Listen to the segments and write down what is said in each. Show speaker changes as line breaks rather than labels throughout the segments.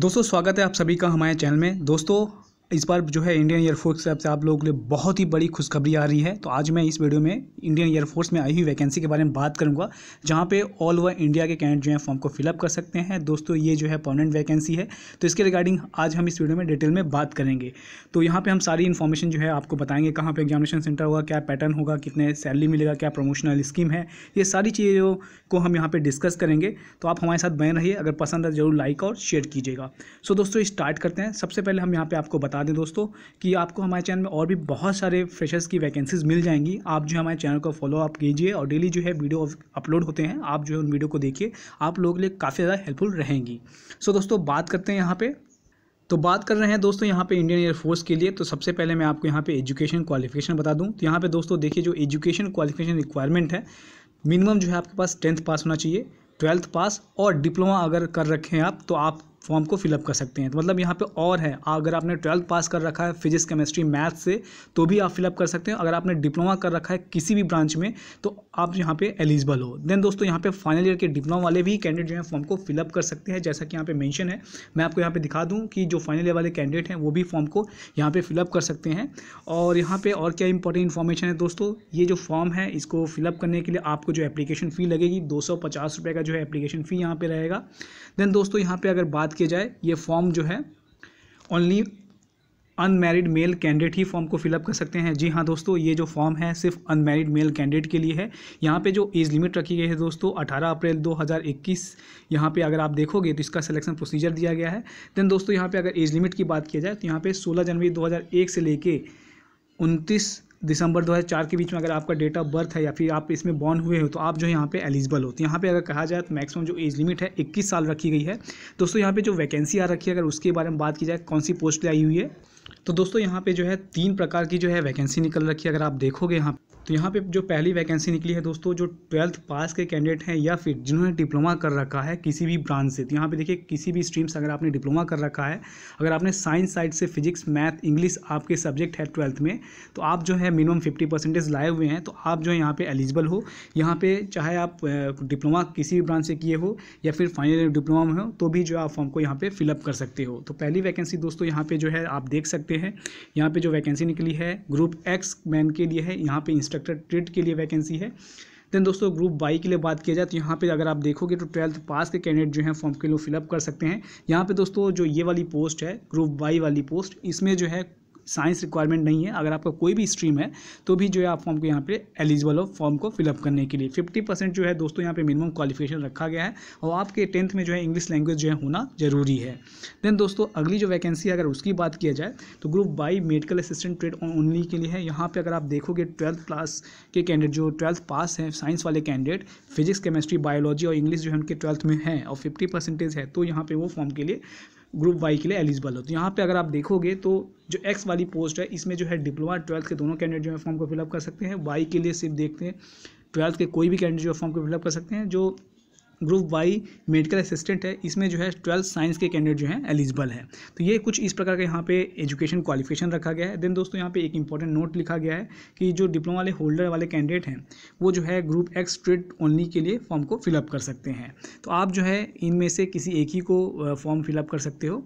दोस्तों स्वागत है आप सभी का हमारे चैनल में दोस्तों इस बार जो है इंडियन एयरफोर्स की तरफ से आप लोगों के लिए बहुत ही बड़ी खुशखबरी आ रही है तो आज मैं इस वीडियो में इंडियन एयरफोर्स में आई हुई वैकेंसी के बारे में बात करूंगा जहां पे ऑल ओवर इंडिया के कैंडिडेट जो है फॉर्म को फिलअप कर सकते हैं दोस्तों ये जो है परमानेंट वैकेंसी है तो इसके रिगार्डिंग आज हम इस वीडियो में डिटेल में बात करेंगे तो यहाँ पर हम सारी इन्फॉर्मेशन जो है आपको बताएंगे कहाँ पर एग्जामिनेशन सेंटर होगा क्या पैटर्न होगा कितने सैलरी मिलेगा क्या प्रमोशनल स्कीम है ये सारी चीज़ों को हम यहाँ पर डिस्कस करेंगे तो आप हमारे साथ बने रहिए अगर पसंद है जरूर लाइक और शेयर कीजिएगा सो दोस्तों स्टार्ट करते हैं सबसे पहले हम यहाँ पर आपको बता बता दें दोस्तों कि आपको हमारे चैनल में और भी बहुत सारे फ्रेशर्स की वैकेंसीज़ मिल जाएंगी आप जो हमारे चैनल को फॉलो अप कीजिए और डेली जो है वीडियो अपलोड होते हैं आप जो है उन वीडियो को देखिए आप लोगों के लिए काफ़ी ज़्यादा हेल्पफुल रहेंगी सो so, दोस्तों बात करते हैं यहाँ पर तो बात कर रहे हैं दोस्तों यहाँ पे इंडियन एयरफोर्स के लिए तो सबसे पहले मैं आपको यहाँ पे एजुकेशन क्वालिफिकेशन बता दूँ तो यहाँ पे दोस्तों देखिए जो एजुकेशन क्वालिफिकेशन रिक्वायरमेंट है मिनिमम जो है आपके पास टेंथ पास होना चाहिए ट्वेल्थ पास और डिप्लोमा अगर कर रखे हैं आप तो आप फॉर्म को फिलअप कर सकते हैं तो मतलब यहाँ पे और है अगर आपने ट्वेल्थ पास कर रखा है फिजिक्स केमिस्ट्री मैथ से तो भी आप फिलअप कर सकते हैं अगर आपने डिप्लोमा कर रखा है किसी भी ब्रांच में तो आप यहाँ पे एलिजिबल हो देन दोस्तों यहाँ पे फाइनल ईयर के डिप्लोमा वाले भी कैंडिडेट जो है फॉर्म को फिलअप कर सकते हैं जैसा कि यहाँ पे मैंशन है मैं आपको यहाँ पर दिखा दूँ कि जो फाइनल ईयर वाले कैंडिडेट हैं वो भी फॉर्म को यहाँ पर फिलअप कर सकते हैं और यहाँ पर और क्या इंपॉर्टेंट इन्फॉर्मेशन है दोस्तों ये जो फॉर्म है इसको फिलअप करने के लिए आपको जो एप्लीकेशन फ़ी लगेगी दो सौ का जो है एप्लीकेशन फ़ी यहाँ पर रहेगा देन दोस्तों यहाँ पर अगर बात बात की जाए ये फॉर्म जो है ओनली अनमेरिड मेल कैंडिडेट ही फॉर्म को फिलअप कर सकते हैं जी हाँ दोस्तों ये जो फॉर्म है सिर्फ अनमेरिड मेल कैंडिडेट के लिए है यहाँ पे जो एज लिमिट रखी गई है दोस्तों 18 अप्रैल 2021 यहाँ पर अगर आप देखोगे तो इसका सिलेक्शन प्रोसीजर दिया गया है देन दोस्तों यहाँ पे अगर एज लिमिट की बात किया जाए तो यहाँ पे 16 जनवरी 2001 से लेके उनतीस दिसंबर 2004 के बीच में अगर आपका डेट ऑफ बर्थ है या फिर आप इसमें बॉर्न हुए हो तो आप जो यहाँ पे एलिजिबल हो तो यहाँ पे अगर कहा जाए तो मैक्सिमम जो एज लिमिट है 21 साल रखी गई है दोस्तों यहाँ पे जो वैकेंसी आ रखी है अगर उसके बारे में बात की जाए कौन सी पोस्ट पर आई हुई है तो दोस्तों यहाँ पे जो है तीन प्रकार की जो है वैकेंसी निकल रखी है अगर आप देखोगे यहाँ तो यहाँ पे जो पहली वैकेंसी निकली है दोस्तों जो ट्वेल्थ पास के कैंडिडेट हैं या फिर जिन्होंने डिप्लोमा कर रखा है किसी भी ब्रांच से तो यहाँ पे देखिए किसी भी स्ट्रीम से अगर आपने डिप्लोमा कर रखा है अगर आपने साइंस साइड से फिजिक्स मैथ इंग्लिश आपके सब्जेक्ट है ट्वेल्थ में तो आप जो है मिनिमम फिफ्टी परसेंटेज लाए हुए हैं तो आप जो है यहाँ पर एलिजिबल हो यहाँ पर चाहे आप डिप्लोमा किसी भी ब्रांच से किए हो या फिर फाइनल डिप्लोमा में हो तो भी जो आप फॉर्म को यहाँ पर फिलअप कर सकते हो तो पहली वैकेंसी दोस्तों यहाँ पर जो है आप देख सकते हैं यहाँ पर जो वैकेंसी निकली है ग्रुप एक्स मैन के लिए है यहाँ पर इंस्ट्रक्टर ट्रेड के लिए वैकेंसी है देन दोस्तों ग्रुप बाई के लिए बात किया जाए तो यहाँ पे अगर आप देखोगे तो ट्वेल्थ पास के कैंडिडेट जो हैं फॉर्म के लिए फिलअप कर सकते हैं यहाँ पे दोस्तों जो ये वाली पोस्ट है ग्रुप बाई वाली पोस्ट इसमें जो है साइंस रिक्वायरमेंट नहीं है अगर आपका कोई भी स्ट्रीम है तो भी जो है आप फॉर्म को यहाँ पे एलिजिबल हो फॉर्म को फिलअप करने के लिए फिफ्टी परसेंट जो है दोस्तों यहाँ पे मिनिमम क्वालिफिकेशन रखा गया है और आपके टेंथ में जो है इंग्लिश लैंग्वेज जो है होना जरूरी है देन दोस्तों अगली जो वैकेंसी अगर उसकी बात किया जाए तो group Y medical assistant trade only के लिए है यहाँ पर अगर आप देखोगे ट्वेल्थ क्लास के कैंडिडेट जो ट्वेल्थ पास हैं साइंस वाले कैंडिडेट फिजिक्स केमिस्ट्री बायोलॉजी और इंग्लिश जो है उनके ट्वेल्थ में है और फिफ्टी परसेंटेज है तो यहाँ पर वो फॉर्म के लिए ग्रुप वाई के लिए एलिजिबल हो तो यहाँ पे अगर आप देखोगे तो जो एक्स वाली पोस्ट है इसमें जो है डिप्लोमा ट्वेल्थ के दोनों कैंडिडेट जो है फॉर्म को फिलअप कर सकते हैं वाई के लिए सिर्फ देखते हैं ट्वेल्थ के कोई भी कैंडिडेट जो फॉर्म को फिलअप कर सकते हैं जो ग्रुप वाई मेडिकल असिस्टेंट है इसमें जो है ट्वेल्थ साइंस के कैंडिडेट जो हैं एलिजिबल है तो ये कुछ इस प्रकार का यहाँ पे एजुकेशन क्वालिफिकेशन रखा गया है देन दोस्तों यहाँ पे एक इंपॉर्टेंट नोट लिखा गया है कि जो डिप्लोमा वाले होल्डर वाले कैंडिडेट हैं वो जो है ग्रुप एक्स ट्रेड ओनली के लिए फॉर्म को फिलअप कर सकते हैं तो आप जो है इनमें से किसी एक ही को फॉर्म फिलअप कर सकते हो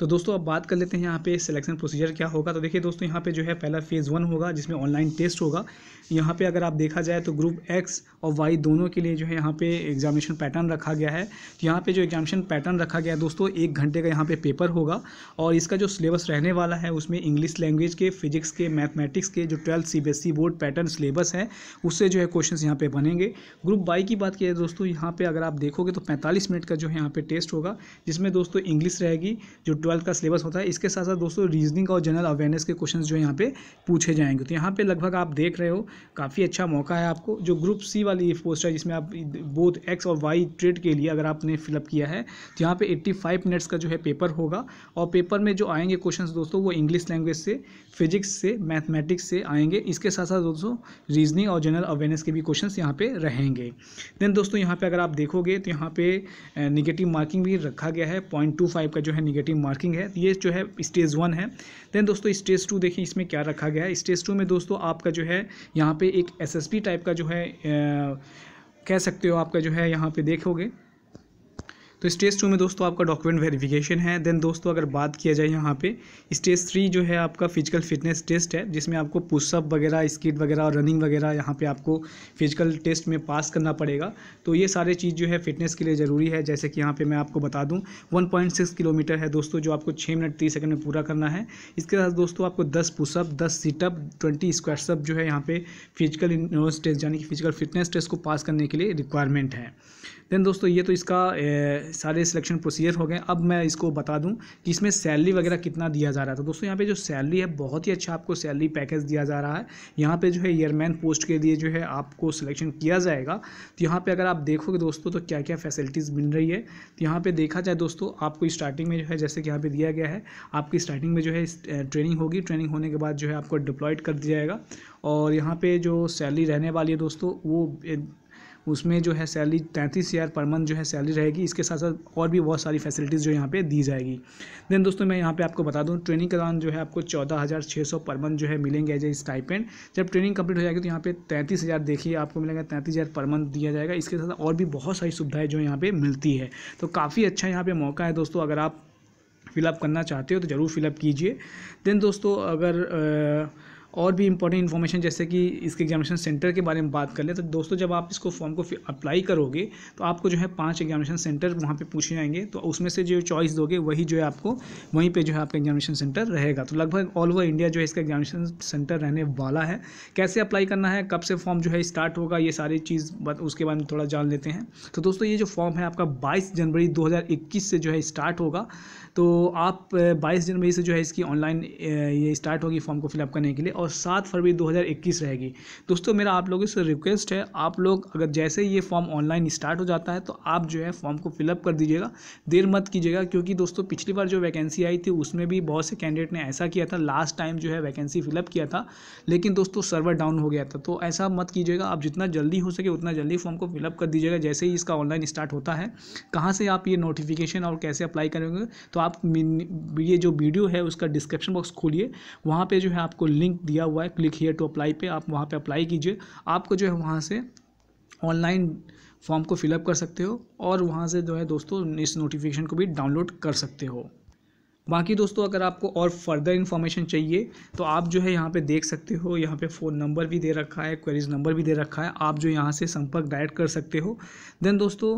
तो दोस्तों अब बात कर लेते हैं यहाँ पे सिलेक्शन प्रोसीजर क्या होगा तो देखिए दोस्तों यहाँ पे जो है पहला फेज़ वन होगा जिसमें ऑनलाइन टेस्ट होगा यहाँ पे अगर आप देखा जाए तो ग्रुप एक्स और वाई दोनों के लिए जो है यहाँ पे एग्जामिनेशन पैटर्न रखा गया है तो यहाँ पे जो एग्जामिनेशन पैटर्न रखा गया है दोस्तों एक घंटे का यहाँ पे पेपर होगा और इसका जो सिलेबस रहने वाला है उसमें इंग्लिश लैंग्वेज के फिजिक्स के मैथमेटिक्स के जो twelfth C board pattern syllabus है उससे जो है क्वेश्चन यहाँ पर बनेंगे ग्रुप वाई की बात की जाए दोस्तों यहाँ पर अगर आप देखोगे तो पैंतालीस मिनट का जो है यहाँ पर टेस्ट होगा जिसमें दोस्तों इंग्लिश रहेगी जो ट्वेल्थ का सिलेबस होता है इसके साथ साथ दोस्तों रीजनिंग और जनरल अवेयरनेस के क्वेश्चन जो यहाँ पे पूछे जाएंगे तो यहाँ पे लगभग आप देख रहे हो काफ़ी अच्छा मौका है आपको जो ग्रुप सी वाली ये पोस्ट है जिसमें आप बोथ एक्स और वाई ट्रेड के लिए अगर आपने फिलअप किया है तो यहाँ पर एट्टी मिनट्स का जो है पेपर होगा और पेपर में जो आएंगे क्वेश्चन दोस्तों वो इंग्लिश लैंग्वेज से फिजिक्स से मैथमेटिक्स से आएंगे इसके साथ साथ दोस्तों रीजनिंग और जनरल अवेयरनेस के भी क्वेश्चन यहाँ पर रहेंगे देन दोस्तों यहाँ पर अगर आप देखोगे तो यहाँ पर निगेटिव मार्किंग भी रखा गया है पॉइंट का जो है निगेटिव मार्किंग मार्किंग है ये जो है स्टेज वन है देन दोस्तों स्टेज टू देखिए इसमें क्या रखा गया है स्टेज टू में दोस्तों आपका जो है यहाँ पे एक एसएसपी टाइप का जो है आ, कह सकते हो आपका जो है यहाँ पे देखोगे तो स्टेज टू में दोस्तों आपका डॉक्यूमेंट वेरिफिकेशन है देन दोस्तों अगर बात किया जाए यहाँ पे स्टेज थ्री जो है आपका फिजिकल फिटनेस टेस्ट है जिसमें आपको पुशअप वगैरह स्किट वगैरह और रनिंग वगैरह यहाँ पे आपको फिजिकल टेस्ट में पास करना पड़ेगा तो ये सारे चीज़ जो है फिटनेस के लिए ज़रूरी है जैसे कि यहाँ पर मैं आपको बता दूँ वन किलोमीटर है दोस्तों जो आपको छः मिनट तीस सेकंड में पूरा करना है इसके साथ दोस्तों आपको दस पुशअप दस सीटअप ट्वेंटी स्क्वायर जो है यहाँ पर फिजिकल टेस्ट यानी कि फिजिकल फिटनेस टेस्ट को पास करने के लिए रिक्वायरमेंट है देन दोस्तों ये तो इसका सारे सिलेक्शन प्रोसीजर हो गए अब मैं इसको बता दूं कि इसमें सैलरी वगैरह कितना दिया जा रहा था दोस्तों यहाँ पे जो सैलरी है बहुत ही अच्छा आपको सैलरी पैकेज दिया जा रहा है यहाँ पे जो है ईयरमैन पोस्ट के लिए जो है आपको सिलेक्शन किया जाएगा तो यहाँ पर अगर आप देखोगे दोस्तों तो क्या क्या फैसिलिटीज़ मिल रही है तो यहाँ पर देखा जाए दोस्तों आपको स्टार्टिंग में जो है जैसे कि यहाँ पर दिया गया है आपकी स्टार्टिंग में जो है ट्रेनिंग होगी ट्रेनिंग होने के बाद जो है आपको डिप्लॉयड कर दिया जाएगा और यहाँ पर जो सैलरी रहने वाली है दोस्तों वो उसमें जो है सैलरी तैंतीस हज़ार पर मंथ जो है सैलरी रहेगी इसके साथ साथ और भी बहुत सारी फैसिलिटीज़ जो यहाँ पे दी जाएगी देन दोस्तों मैं यहाँ पे आपको बता दूँ ट्रेनिंग के दौरान जो है आपको चौदह हज़ार छः सौ पर मंथ जो है मिलेंगे एज ए स्टाइपेंड जब ट्रेनिंग कंप्लीट हो जाएगी तो यहाँ पे तैंतीस हज़ार देखिए आपको मिलेगा तैंतीस हज़ार पर मंथ दिया जाएगा इसके साथ और भी बहुत सारी सुविधाएँ जो यहाँ पर मिलती है तो काफ़ी अच्छा यहाँ पर मौका है दोस्तों अगर आप फिलअप करना चाहते हो तो ज़रूर फिलअप कीजिए देन दोस्तों अगर आ, और भी इंपॉर्टेंट इन्फॉर्मेशन जैसे कि इसके एग्जामिनेशन सेंटर के बारे में बात कर ले तो दोस्तों जब आप इसको फॉर्म को अप्लाई करोगे तो आपको जो है पाँच एग्जामिनेशन सेंटर वहाँ पर पूछे जाएंगे तो उसमें से जो चॉइस दोगे वही जो है आपको वहीं पर जो है आपका एग्जामिनेशन सेंटर रहेगा तो लगभग ऑल ओवर इंडिया जो है इसका एग्जामिनेशन सेंटर रहने वाला है कैसे अप्लाई करना है कब से फॉर्म जो है स्टार्ट होगा ये सारी चीज़ उसके बारे में थोड़ा जान लेते हैं तो दोस्तों ये जो फॉर्म है आपका बाईस जनवरी दो से जो है स्टार्ट होगा तो आप बाईस जनवरी से जो है इसकी ऑनलाइन ये स्टार्ट होगी फॉर्म को फिलअप करने के लिए और सात फरवरी 2021 रहेगी दोस्तों मेरा आप लोगों से रिक्वेस्ट है आप लोग अगर जैसे ये फॉर्म ऑनलाइन स्टार्ट हो जाता है तो आप जो है फॉर्म को फिलअप कर दीजिएगा देर मत कीजिएगा क्योंकि दोस्तों पिछली बार जो वैकेंसी आई थी उसमें भी बहुत से कैंडिडेट ने ऐसा किया था लास्ट टाइम जो है वैकेंसी फिलअप किया था लेकिन दोस्तों सर्वर डाउन हो गया था तो ऐसा मत कीजिएगा आप जितना जल्दी हो सके उतना जल्दी फॉर्म को फिलअप कर दीजिएगा जैसे ही इसका ऑनलाइन स्टार्ट होता है कहाँ से आप ये नोटिफिकेशन और कैसे अप्लाई करेंगे तो आप ये जो वीडियो है उसका डिस्क्रिप्शन बॉक्स खोलिए वहाँ पर जो है आपको लिंक दिया हुआ है क्लिक हेयर टू अप्लाई पे आप वहाँ पे अप्लाई कीजिए आपको जो है वहाँ से ऑनलाइन फॉर्म को फिलअप कर सकते हो और वहाँ से जो है दोस्तों इस नोटिफिकेशन को भी डाउनलोड कर सकते हो बाकी दोस्तों अगर आपको और फर्दर इन्फॉर्मेशन चाहिए तो आप जो है यहाँ पे देख सकते हो यहाँ पे फ़ोन नंबर भी दे रखा है क्वेरीज नंबर भी दे रखा है आप जो यहाँ से संपर्क डायरेक्ट कर सकते हो देन दोस्तों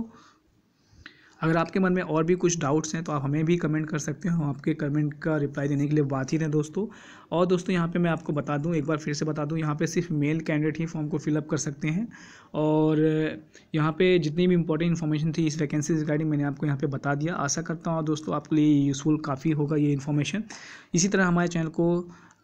अगर आपके मन में और भी कुछ डाउट्स हैं तो आप हमें भी कमेंट कर सकते हो हम आपके कमेंट का रिप्लाई देने के लिए बात ही रहे दोस्तों और दोस्तों यहाँ पे मैं आपको बता दूँ एक बार फिर से बता दूँ यहाँ पे सिर्फ मेल कैंडिडेट ही फॉर्म को फिलअप कर सकते हैं और यहाँ पे जितनी भी इंपॉर्टेंट इन्फॉर्मेशन थी इस वैकेंसी रिगार्डिंग मैंने आपको यहाँ पर बता दिया आशा करता हूँ दोस्तों आपके लिए यूज़फुल काफ़ी होगा ये इन्फॉर्मेशन इसी तरह हमारे चैनल को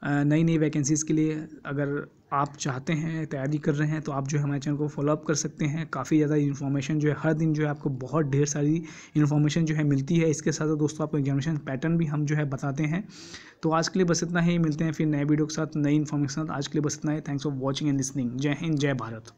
नई नई वैकेंसीज़ के लिए अगर आप चाहते हैं तैयारी कर रहे हैं तो आप जो है हमारे चैनल को फॉलोअप कर सकते हैं काफ़ी ज़्यादा इन्फॉर्मेशन जो है हर दिन जो है आपको बहुत ढेर सारी इन्फॉर्मेशन जो है मिलती है इसके साथ दोस्तों आपको एग्जामिनेशन पैटर्न भी हम जो है बताते हैं तो आज के लिए बस इतना ही मिलते हैं फिर नए वीडियो के साथ नई इन्फॉर्मेशन आज के लिए बस इतना ही thanks for watching and listening जय हिंद जय भारत